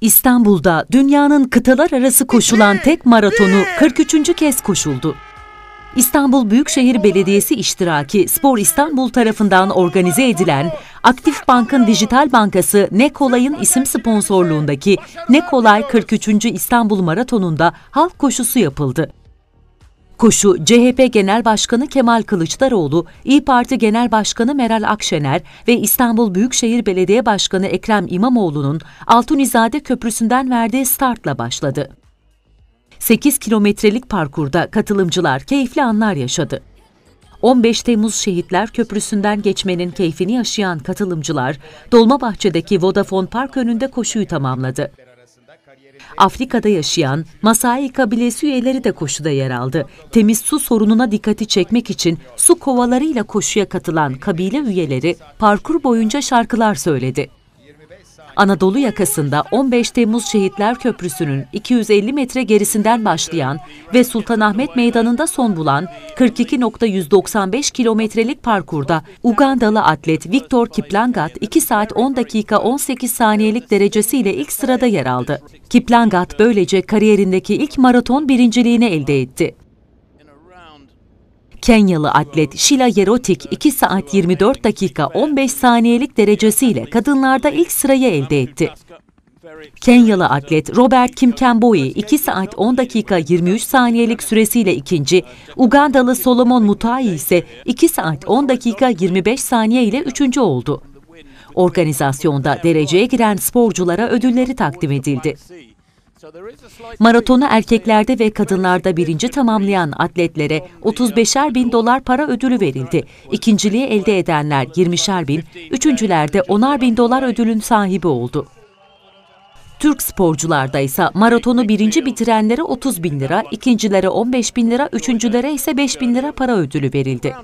İstanbul'da dünyanın kıtalar arası koşulan tek maratonu 43. kez koşuldu. İstanbul Büyükşehir Belediyesi iştiraki Spor İstanbul tarafından organize edilen Aktif Bank'ın dijital bankası Nekolay'ın isim sponsorluğundaki Nekolay 43. İstanbul Maratonu'nda halk koşusu yapıldı. Koşu, CHP Genel Başkanı Kemal Kılıçdaroğlu, İyi Parti Genel Başkanı Meral Akşener ve İstanbul Büyükşehir Belediye Başkanı Ekrem İmamoğlu'nun Altunizade Köprüsü'nden verdiği startla başladı. 8 kilometrelik parkurda katılımcılar keyifli anlar yaşadı. 15 Temmuz Şehitler Köprüsü'nden geçmenin keyfini yaşayan katılımcılar, Dolmabahçe'deki Vodafone Park önünde koşuyu tamamladı. Afrika'da yaşayan Masai kabilesi üyeleri de koşuda yer aldı. Temiz su sorununa dikkati çekmek için su kovalarıyla koşuya katılan kabile üyeleri parkur boyunca şarkılar söyledi. Anadolu yakasında 15 Temmuz Şehitler Köprüsü'nün 250 metre gerisinden başlayan ve Sultanahmet Meydanı'nda son bulan 42.195 kilometrelik parkurda Ugandalı atlet Victor Kiplangat 2 saat 10 dakika 18 saniyelik derecesiyle ilk sırada yer aldı. Kiplangat böylece kariyerindeki ilk maraton birinciliğini elde etti. Kenyalı atlet Sheila Yerotik 2 saat 24 dakika 15 saniyelik derecesiyle kadınlarda ilk sırayı elde etti. Kenyalı atlet Robert Kimkemboi 2 saat 10 dakika 23 saniyelik süresiyle ikinci, Ugandalı Solomon Mutai ise 2 saat 10 dakika 25 saniye ile üçüncü oldu. Organizasyonda dereceye giren sporculara ödülleri takdim edildi. Maratonu erkeklerde ve kadınlarda birinci tamamlayan atletlere 35'er bin dolar para ödülü verildi. İkinciliği elde edenler 20'şer bin, üçüncülerde 10'ar bin dolar ödülün sahibi oldu. Türk sporcularda ise maratonu birinci bitirenlere 30 bin lira, ikincilere 15 bin lira, üçüncülere ise 5 bin lira para ödülü verildi.